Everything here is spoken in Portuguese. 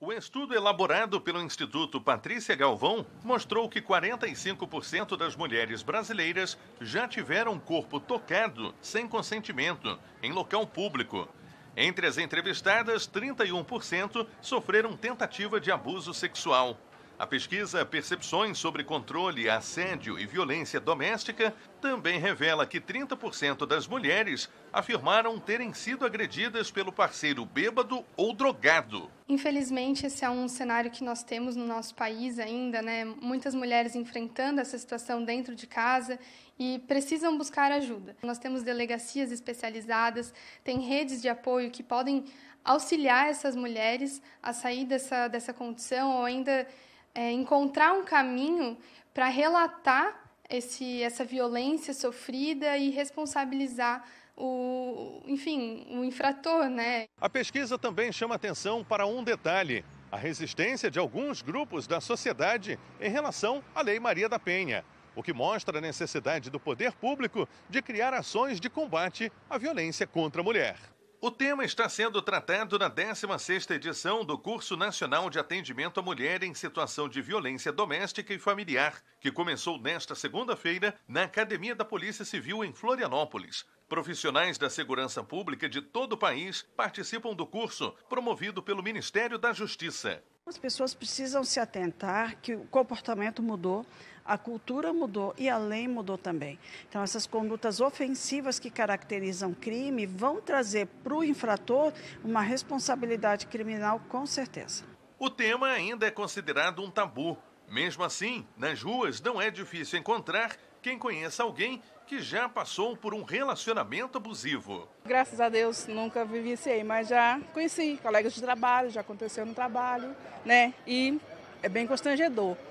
O estudo elaborado pelo Instituto Patrícia Galvão mostrou que 45% das mulheres brasileiras já tiveram corpo tocado sem consentimento em local público. Entre as entrevistadas, 31% sofreram tentativa de abuso sexual. A pesquisa Percepções sobre Controle, Assédio e Violência Doméstica também revela que 30% das mulheres afirmaram terem sido agredidas pelo parceiro bêbado ou drogado. Infelizmente, esse é um cenário que nós temos no nosso país ainda, né? Muitas mulheres enfrentando essa situação dentro de casa e precisam buscar ajuda. Nós temos delegacias especializadas, tem redes de apoio que podem auxiliar essas mulheres a sair dessa, dessa condição ou ainda é, encontrar um caminho para relatar esse, essa violência sofrida e responsabilizar o, enfim, o infrator, né? A pesquisa também chama atenção para um detalhe: a resistência de alguns grupos da sociedade em relação à Lei Maria da Penha, o que mostra a necessidade do poder público de criar ações de combate à violência contra a mulher. O tema está sendo tratado na 16ª edição do Curso Nacional de Atendimento à Mulher em Situação de Violência Doméstica e Familiar, que começou nesta segunda-feira na Academia da Polícia Civil em Florianópolis. Profissionais da segurança pública de todo o país participam do curso, promovido pelo Ministério da Justiça. As pessoas precisam se atentar que o comportamento mudou, a cultura mudou e a lei mudou também. Então, essas condutas ofensivas que caracterizam crime vão trazer para o infrator uma responsabilidade criminal, com certeza. O tema ainda é considerado um tabu. Mesmo assim, nas ruas não é difícil encontrar quem conhece alguém que já passou por um relacionamento abusivo. Graças a Deus nunca vivenciei, mas já conheci colegas de trabalho, já aconteceu no trabalho, né? E é bem constrangedor.